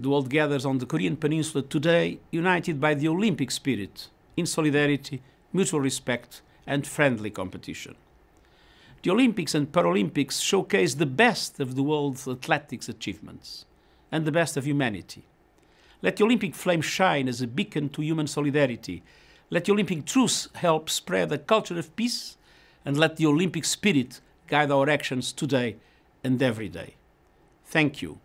the world gathers on the Korean Peninsula today united by the Olympic spirit in solidarity, mutual respect, and friendly competition. The Olympics and Paralympics showcase the best of the world's athletics achievements and the best of humanity. Let the Olympic flame shine as a beacon to human solidarity. Let the Olympic truth help spread a culture of peace, and let the Olympic spirit guide our actions today and every day. Thank you.